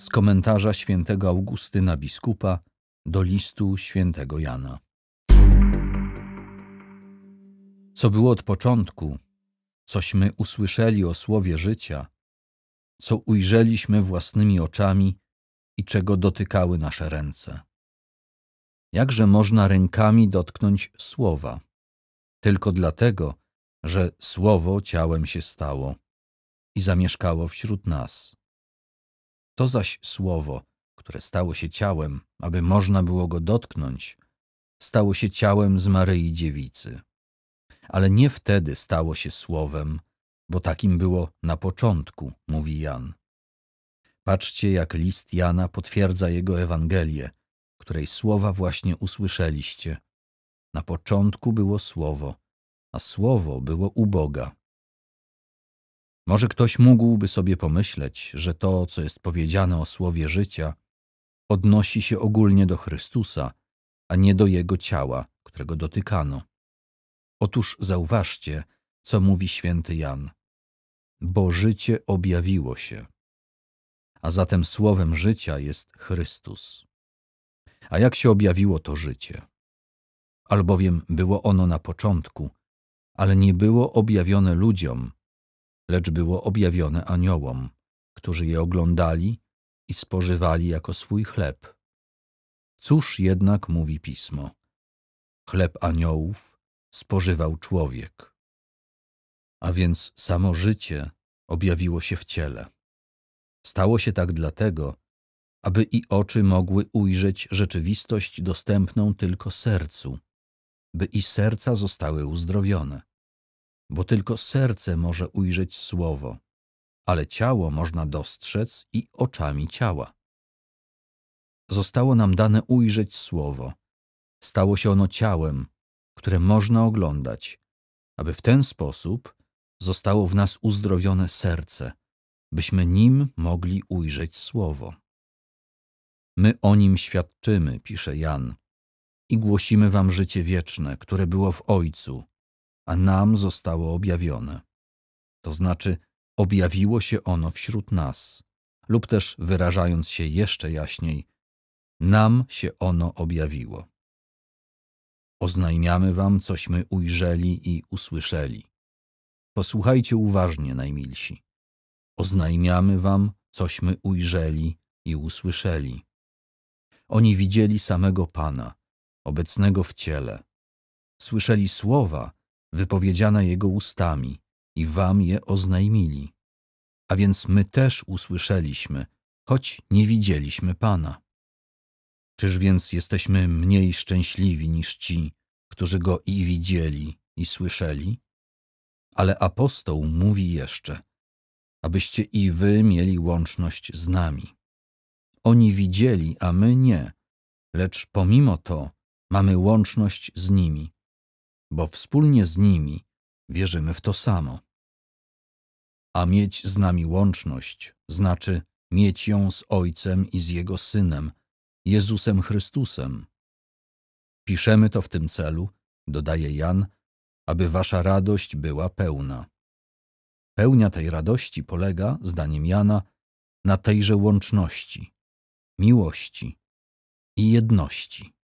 z komentarza świętego Augustyna biskupa do listu świętego Jana. Co było od początku, cośmy usłyszeli o słowie życia, co ujrzeliśmy własnymi oczami i czego dotykały nasze ręce. Jakże można rękami dotknąć słowa? Tylko dlatego, że słowo ciałem się stało i zamieszkało wśród nas. To zaś słowo, które stało się ciałem, aby można było go dotknąć, stało się ciałem z Maryi Dziewicy. Ale nie wtedy stało się słowem, bo takim było na początku, mówi Jan. Patrzcie, jak list Jana potwierdza jego Ewangelię, której słowa właśnie usłyszeliście. Na początku było słowo, a słowo było u Boga może ktoś mógłby sobie pomyśleć, że to, co jest powiedziane o słowie życia, odnosi się ogólnie do Chrystusa, a nie do Jego ciała, którego dotykano. Otóż zauważcie, co mówi święty Jan. Bo życie objawiło się. A zatem słowem życia jest Chrystus. A jak się objawiło to życie? Albowiem było ono na początku, ale nie było objawione ludziom, lecz było objawione aniołom, którzy je oglądali i spożywali jako swój chleb. Cóż jednak mówi pismo? Chleb aniołów spożywał człowiek. A więc samo życie objawiło się w ciele. Stało się tak dlatego, aby i oczy mogły ujrzeć rzeczywistość dostępną tylko sercu, by i serca zostały uzdrowione bo tylko serce może ujrzeć słowo, ale ciało można dostrzec i oczami ciała. Zostało nam dane ujrzeć słowo. Stało się ono ciałem, które można oglądać, aby w ten sposób zostało w nas uzdrowione serce, byśmy nim mogli ujrzeć słowo. My o nim świadczymy, pisze Jan, i głosimy wam życie wieczne, które było w Ojcu a nam zostało objawione. To znaczy, objawiło się ono wśród nas, lub też wyrażając się jeszcze jaśniej, nam się ono objawiło. Oznajmiamy wam, cośmy ujrzeli i usłyszeli. Posłuchajcie uważnie, najmilsi. Oznajmiamy wam, cośmy ujrzeli i usłyszeli. Oni widzieli samego Pana, obecnego w ciele. Słyszeli słowa, wypowiedziana Jego ustami i wam je oznajmili. A więc my też usłyszeliśmy, choć nie widzieliśmy Pana. Czyż więc jesteśmy mniej szczęśliwi niż ci, którzy Go i widzieli, i słyszeli? Ale apostoł mówi jeszcze, abyście i wy mieli łączność z nami. Oni widzieli, a my nie, lecz pomimo to mamy łączność z nimi bo wspólnie z nimi wierzymy w to samo. A mieć z nami łączność znaczy mieć ją z Ojcem i z Jego Synem, Jezusem Chrystusem. Piszemy to w tym celu, dodaje Jan, aby wasza radość była pełna. Pełnia tej radości polega, zdaniem Jana, na tejże łączności, miłości i jedności.